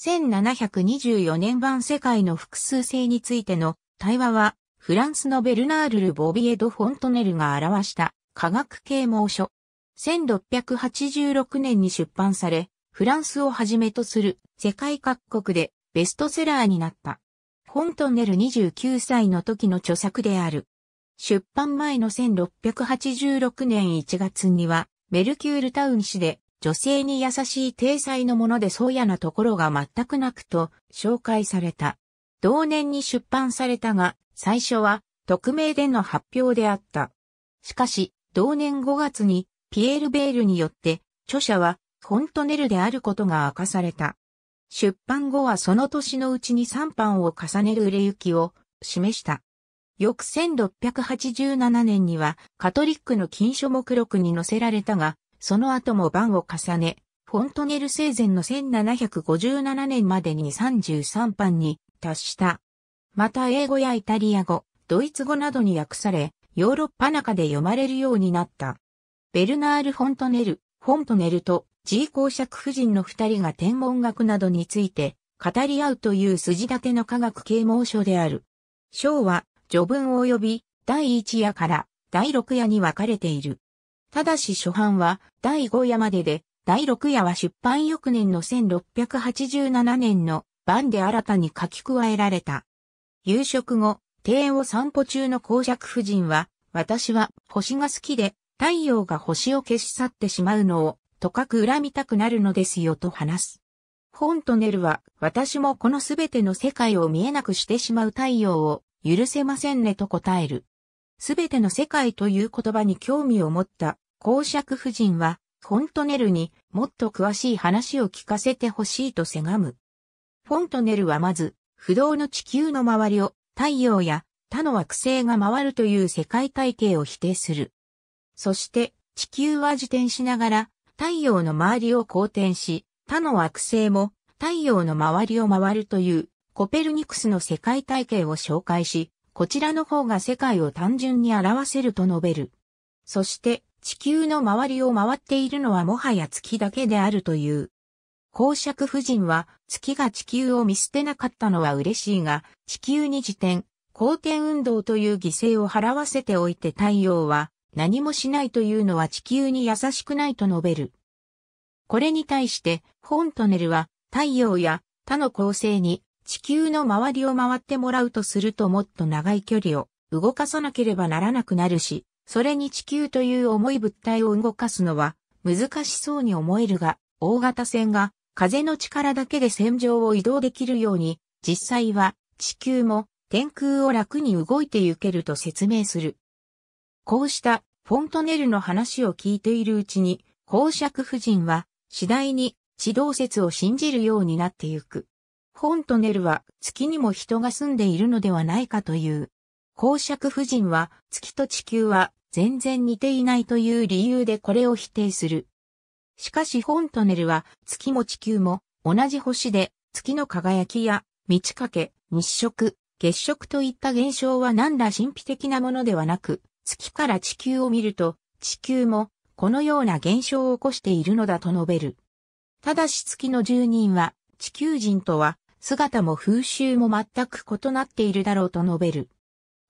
1724年版世界の複数性についての対話は、フランスのベルナール・ル・ボビエド・フォントネルが表した科学啓蒙書。1686年に出版され、フランスをはじめとする世界各国でベストセラーになった。フォントネル29歳の時の著作である。出版前の1686年1月には、メルキュールタウン市で女性に優しい体裁のものでそうやなところが全くなくと紹介された。同年に出版されたが、最初は匿名での発表であった。しかし、同年5月にピエール・ベールによって著者はフォントネルであることが明かされた。出版後はその年のうちに3版を重ねる売れ行きを示した。翌1687年にはカトリックの禁書目録に載せられたが、その後も番を重ね、フォントネル生前の1757年までに33版に達した。また英語やイタリア語、ドイツ語などに訳され、ヨーロッパ中で読まれるようになった。ベルナール・フォントネル、フォントネルと G 公爵夫人の二人が天文学などについて語り合うという筋立ての科学啓蒙書である。章は序文及び第一夜から第六夜に分かれている。ただし初版は第5夜までで、第6夜は出版翌年の1687年の版で新たに書き加えられた。夕食後、庭園を散歩中の公爵夫人は、私は星が好きで、太陽が星を消し去ってしまうのを、とかく恨みたくなるのですよと話す。フォントネルは、私もこのすべての世界を見えなくしてしまう太陽を許せませんねと答える。すべての世界という言葉に興味を持った公爵夫人は、フォントネルにもっと詳しい話を聞かせてほしいとせがむ。フォントネルはまず、不動の地球の周りを太陽や他の惑星が回るという世界体系を否定する。そして地球は自転しながら太陽の周りを公転し、他の惑星も太陽の周りを回るというコペルニクスの世界体系を紹介し、こちらの方が世界を単純に表せると述べる。そして、地球の周りを回っているのはもはや月だけであるという。公爵夫人は月が地球を見捨てなかったのは嬉しいが、地球に自転、公転運動という犠牲を払わせておいて太陽は何もしないというのは地球に優しくないと述べる。これに対して、フォントネルは太陽や他の恒星に地球の周りを回ってもらうとするともっと長い距離を動かさなければならなくなるし、それに地球という重い物体を動かすのは難しそうに思えるが、大型船が風の力だけで船上を移動できるように、実際は地球も天空を楽に動いて行けると説明する。こうしたフォントネルの話を聞いているうちに、公爵夫人は次第に地動説を信じるようになってゆく。フォントネルは月にも人が住んでいるのではないかという。公爵夫人は月と地球は全然似ていないという理由でこれを否定する。しかしフォントネルは月も地球も同じ星で月の輝きや満ち欠け、日食、月食といった現象は何ら神秘的なものではなく、月から地球を見ると地球もこのような現象を起こしているのだと述べる。ただし月の住人は地球人とは姿も風習も全く異なっているだろうと述べる。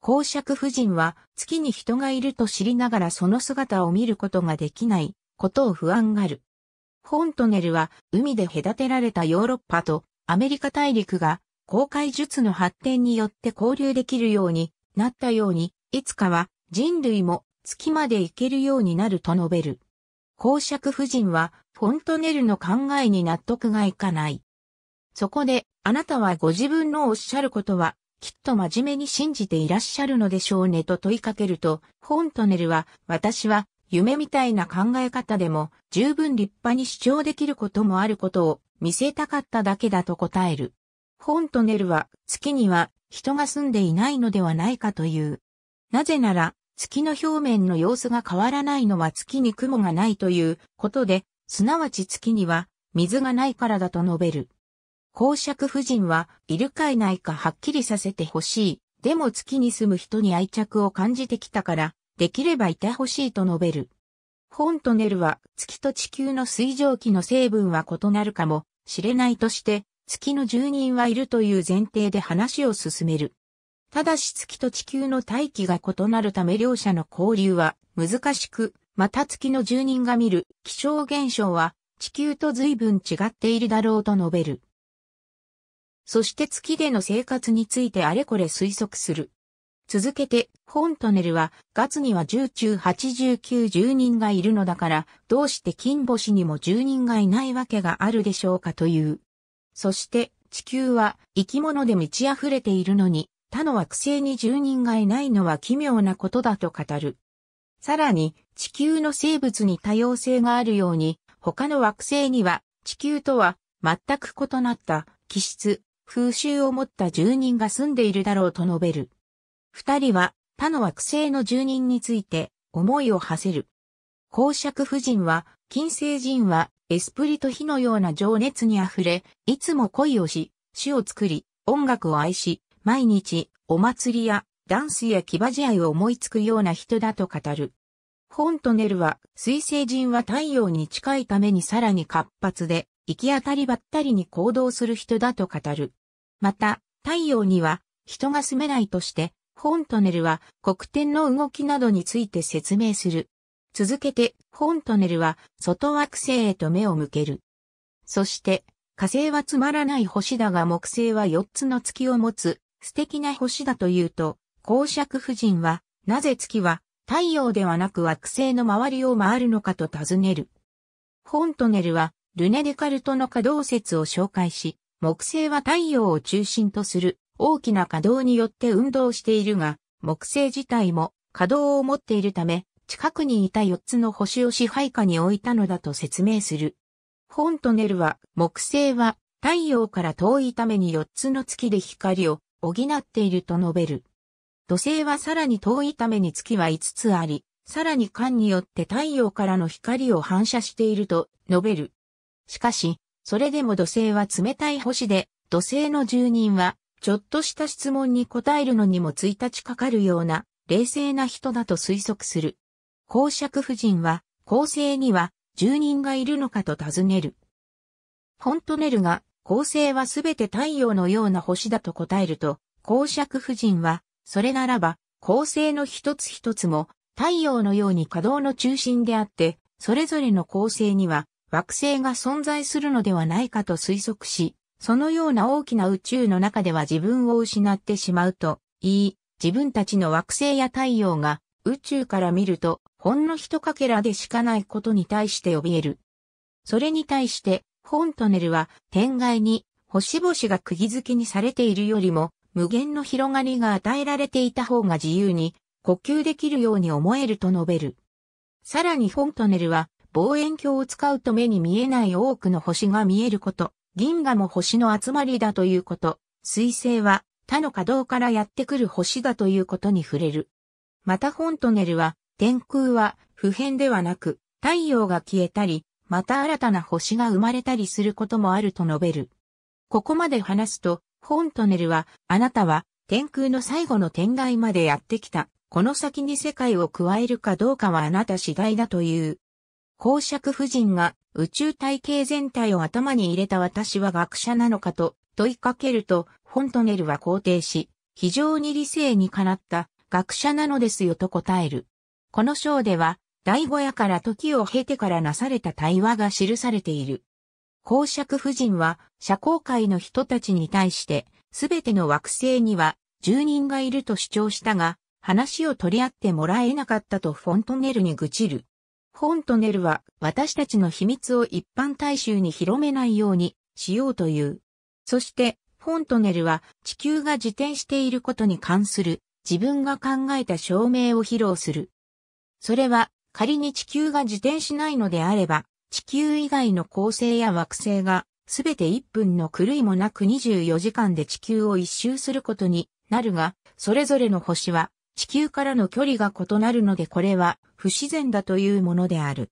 公爵夫人は月に人がいると知りながらその姿を見ることができないことを不安がる。フォントネルは海で隔てられたヨーロッパとアメリカ大陸が航海術の発展によって交流できるようになったように、いつかは人類も月まで行けるようになると述べる。公爵夫人はフォントネルの考えに納得がいかない。そこで、あなたはご自分のおっしゃることは、きっと真面目に信じていらっしゃるのでしょうねと問いかけると、ォントネルは、私は、夢みたいな考え方でも、十分立派に主張できることもあることを見せたかっただけだと答える。ォントネルは、月には人が住んでいないのではないかという。なぜなら、月の表面の様子が変わらないのは月に雲がないということで、すなわち月には水がないからだと述べる。公爵夫人は、いるかいないかはっきりさせてほしい。でも月に住む人に愛着を感じてきたから、できればいてほしいと述べる。ォントネルは月と地球の水蒸気の成分は異なるかもしれないとして、月の住人はいるという前提で話を進める。ただし月と地球の大気が異なるため両者の交流は難しく、また月の住人が見る気象現象は地球と随分違っているだろうと述べる。そして月での生活についてあれこれ推測する。続けて、ホントネルは、月には10中89十人がいるのだから、どうして金星にも十人がいないわけがあるでしょうかという。そして、地球は生き物で満ち溢れているのに、他の惑星に住人がいないのは奇妙なことだと語る。さらに、地球の生物に多様性があるように、他の惑星には、地球とは全く異なった気質、風習を持った住人が住んでいるだろうと述べる。二人は他の惑星の住人について思いを馳せる。公爵夫人は、金星人はエスプリと火のような情熱に溢れ、いつも恋をし、詩を作り、音楽を愛し、毎日お祭りやダンスや騎馬試合を思いつくような人だと語る。ホントネルは、水星人は太陽に近いためにさらに活発で、行き当たりばったりに行動する人だと語る。また、太陽には人が住めないとして、ホントネルは黒点の動きなどについて説明する。続けて、ホントネルは外惑星へと目を向ける。そして、火星はつまらない星だが木星は4つの月を持つ素敵な星だというと、公爵夫人は、なぜ月は太陽ではなく惑星の周りを回るのかと尋ねる。ホントネルはルネ・デカルトの可動説を紹介し、木星は太陽を中心とする大きな稼働によって運動しているが、木星自体も稼働を持っているため、近くにいた4つの星を支配下に置いたのだと説明する。ォントネルは、木星は太陽から遠いために4つの月で光を補っていると述べる。土星はさらに遠いために月は5つあり、さらに間によって太陽からの光を反射していると述べる。しかし、それでも土星は冷たい星で、土星の住人は、ちょっとした質問に答えるのにも1日かかるような、冷静な人だと推測する。公爵夫人は、公正には、住人がいるのかと尋ねる。フォントネルが、恒星はすべて太陽のような星だと答えると、公爵夫人は、それならば、恒星の一つ一つも、太陽のように稼働の中心であって、それぞれの恒星には、惑星が存在するのではないかと推測し、そのような大きな宇宙の中では自分を失ってしまうといい、自分たちの惑星や太陽が宇宙から見るとほんの一かけらでしかないことに対して怯える。それに対して、ホントネルは天外に星々が釘付けにされているよりも無限の広がりが与えられていた方が自由に呼吸できるように思えると述べる。さらにフォントネルは望遠鏡を使うと目に見えない多くの星が見えること、銀河も星の集まりだということ、水星は他の稼働からやってくる星だということに触れる。またフォントネルは、天空は普遍ではなく、太陽が消えたり、また新たな星が生まれたりすることもあると述べる。ここまで話すと、フォントネルは、あなたは天空の最後の天外までやってきた。この先に世界を加えるかどうかはあなた次第だという。公爵夫人が宇宙体系全体を頭に入れた私は学者なのかと問いかけると、フォントネルは肯定し、非常に理性にかなった学者なのですよと答える。この章では、第五夜から時を経てからなされた対話が記されている。公爵夫人は社交界の人たちに対して、すべての惑星には住人がいると主張したが、話を取り合ってもらえなかったとフォントネルに愚痴る。フォントネルは私たちの秘密を一般大衆に広めないようにしようという。そして、フォントネルは地球が自転していることに関する自分が考えた証明を披露する。それは仮に地球が自転しないのであれば、地球以外の恒星や惑星がすべて1分の狂いもなく24時間で地球を一周することになるが、それぞれの星は地球からの距離が異なるのでこれは不自然だというものである。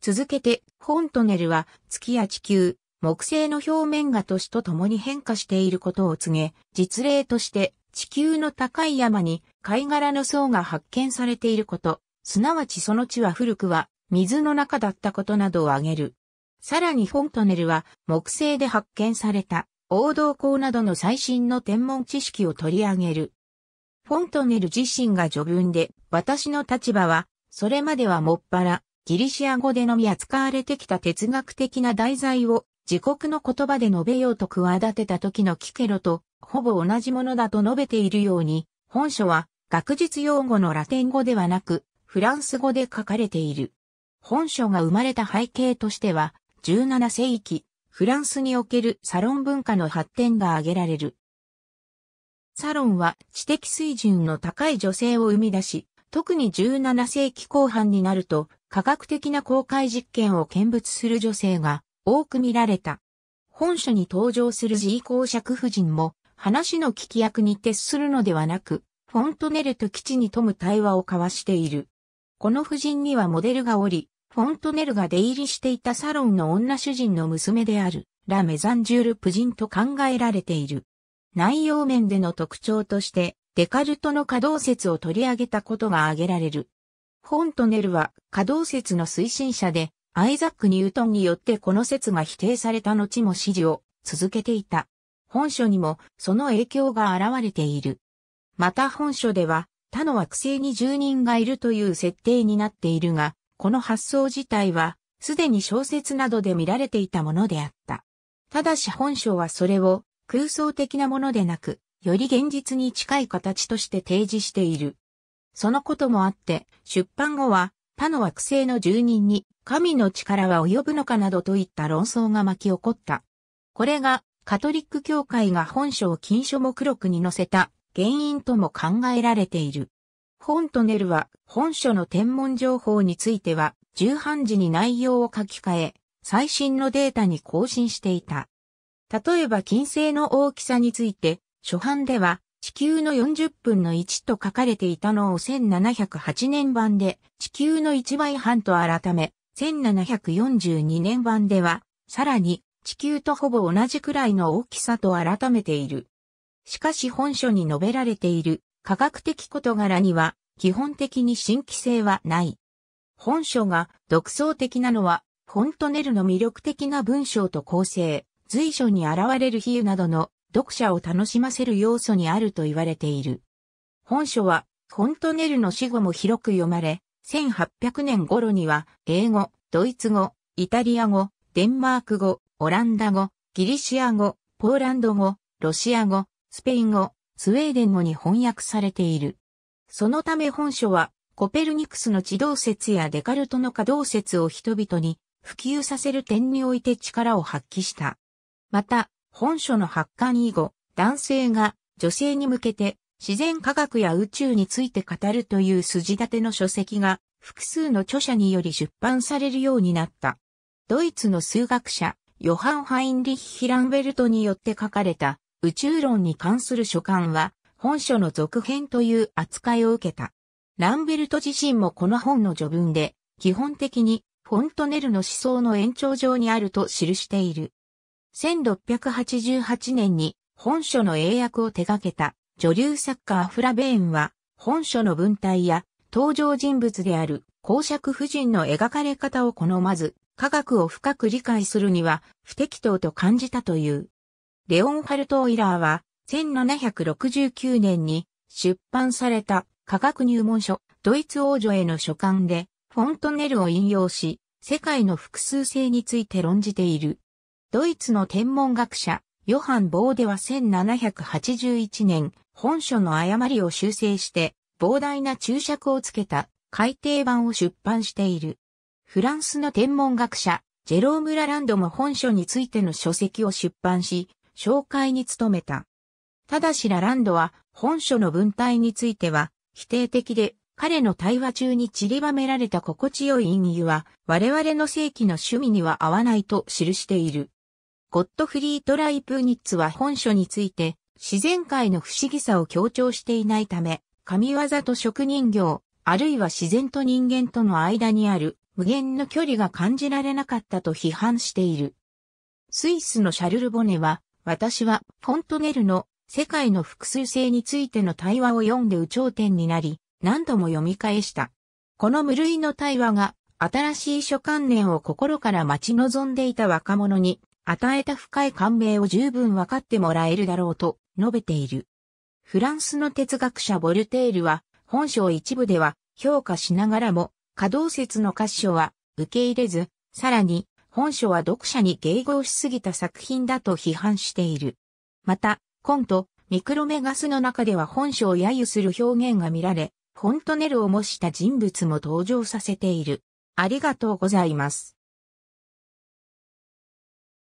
続けて、ホントネルは月や地球、木星の表面が年とともに変化していることを告げ、実例として地球の高い山に貝殻の層が発見されていること、すなわちその地は古くは水の中だったことなどを挙げる。さらにフォントネルは木星で発見された王道校などの最新の天文知識を取り上げる。フォントネル自身が序文で、私の立場は、それまではもっぱら、ギリシア語でのみ扱われてきた哲学的な題材を、自国の言葉で述べようと企てた時のキケロと、ほぼ同じものだと述べているように、本書は、学術用語のラテン語ではなく、フランス語で書かれている。本書が生まれた背景としては、17世紀、フランスにおけるサロン文化の発展が挙げられる。サロンは知的水準の高い女性を生み出し、特に17世紀後半になると科学的な公開実験を見物する女性が多く見られた。本書に登場する自意公爵夫人も話の聞き役に徹するのではなく、フォントネルと基地に富む対話を交わしている。この夫人にはモデルがおり、フォントネルが出入りしていたサロンの女主人の娘である、ラ・メザンジュール夫人と考えられている。内容面での特徴として、デカルトの可動説を取り上げたことが挙げられる。フォントネルは可動説の推進者で、アイザック・ニュートンによってこの説が否定された後も支持を続けていた。本書にもその影響が現れている。また本書では他の惑星に住人がいるという設定になっているが、この発想自体はすでに小説などで見られていたものであった。ただし本書はそれを空想的なものでなく、より現実に近い形として提示している。そのこともあって、出版後は他の惑星の住人に神の力は及ぶのかなどといった論争が巻き起こった。これがカトリック教会が本書を禁書目録に載せた原因とも考えられている。フォントネルは本書の天文情報については重版時に内容を書き換え、最新のデータに更新していた。例えば金星の大きさについて、初版では地球の40分の1と書かれていたのを1708年版で地球の1倍半と改め、1742年版では、さらに地球とほぼ同じくらいの大きさと改めている。しかし本書に述べられている科学的事柄には基本的に新規性はない。本書が独創的なのはフォントネルの魅力的な文章と構成、随所に現れる比喩などの読者を楽しませる要素にあると言われている。本書は、フォントネルの死後も広く読まれ、1800年頃には、英語、ドイツ語、イタリア語、デンマーク語、オランダ語、ギリシア語、ポーランド語、ロシア語、スペイン語、スウェーデン語に翻訳されている。そのため本書は、コペルニクスの地動説やデカルトの可動説を人々に普及させる点において力を発揮した。また、本書の発刊以後、男性が女性に向けて自然科学や宇宙について語るという筋立ての書籍が複数の著者により出版されるようになった。ドイツの数学者、ヨハン・ハインリッヒ・ランベルトによって書かれた宇宙論に関する書簡は本書の続編という扱いを受けた。ランベルト自身もこの本の序文で基本的にフォントネルの思想の延長上にあると記している。1688年に本書の英訳を手掛けた女流作家アフラベーンは本書の文体や登場人物である公爵夫人の描かれ方を好まず科学を深く理解するには不適当と感じたという。レオンハルト・オイラーは1769年に出版された科学入門書ドイツ王女への書簡でフォントネルを引用し世界の複数性について論じている。ドイツの天文学者、ヨハン・ボーデは1781年、本書の誤りを修正して、膨大な注釈をつけた改訂版を出版している。フランスの天文学者、ジェローム・ラランドも本書についての書籍を出版し、紹介に努めた。ただしラランドは、本書の文体については、否定的で、彼の対話中に散りばめられた心地よい隠喩は、我々の世紀の趣味には合わないと記している。ゴットフリート・ライプーニッツは本書について、自然界の不思議さを強調していないため、神業と職人業、あるいは自然と人間との間にある無限の距離が感じられなかったと批判している。スイスのシャルル・ボネは、私はフォントネルの世界の複数性についての対話を読んで有頂天になり、何度も読み返した。この無類の対話が新しい諸観念を心から待ち望んでいた若者に与えた深い感銘を十分わかってもらえるだろうと述べている。フランスの哲学者ボルテールは、本書一部では評価しながらも、可動説の箇所は受け入れず、さらに、本書は読者に迎合しすぎた作品だと批判している。また、コント、ミクロメガスの中では本書を揶揄する表現が見られ、フォントネルを模した人物も登場させている。ありがとうございます。